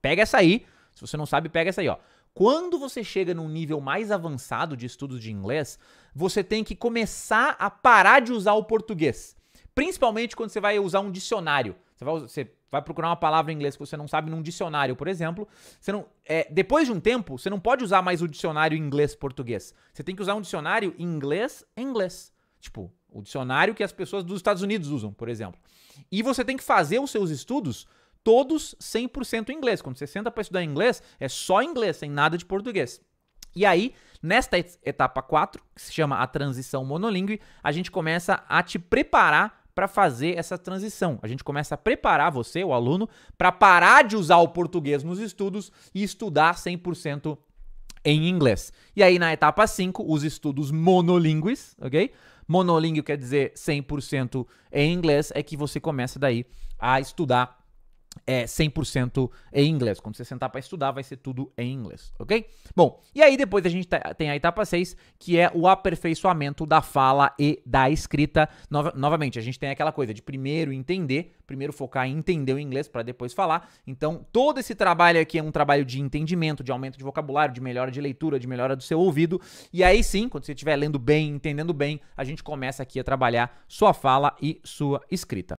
Pega essa aí. Se você não sabe, pega essa aí, ó. Quando você chega num nível mais avançado de estudos de inglês, você tem que começar a parar de usar o português. Principalmente quando você vai usar um dicionário. Você vai, você vai procurar uma palavra em inglês que você não sabe num dicionário, por exemplo. Você não, é, depois de um tempo, você não pode usar mais o dicionário inglês-português. Você tem que usar um dicionário inglês-inglês. Tipo, o dicionário que as pessoas dos Estados Unidos usam, por exemplo. E você tem que fazer os seus estudos todos 100% inglês. Quando você senta para estudar inglês, é só inglês, sem nada de português. E aí, nesta etapa 4, que se chama a transição monolíngue, a gente começa a te preparar para fazer essa transição. A gente começa a preparar você, o aluno, para parar de usar o português nos estudos e estudar 100% em inglês. E aí, na etapa 5, os estudos monolíngues, ok? Monolíngue quer dizer 100% em inglês, é que você começa daí a estudar é 100% em inglês. Quando você sentar para estudar, vai ser tudo em inglês, ok? Bom, e aí depois a gente tá, tem a etapa 6, que é o aperfeiçoamento da fala e da escrita. novamente, a gente tem aquela coisa de primeiro entender, primeiro focar em entender o inglês para depois falar. Então, todo esse trabalho aqui é um trabalho de entendimento, de aumento de vocabulário, de melhora de leitura, de melhora do seu ouvido. E aí sim, quando você estiver lendo bem, entendendo bem, a gente começa aqui a trabalhar sua fala e sua escrita.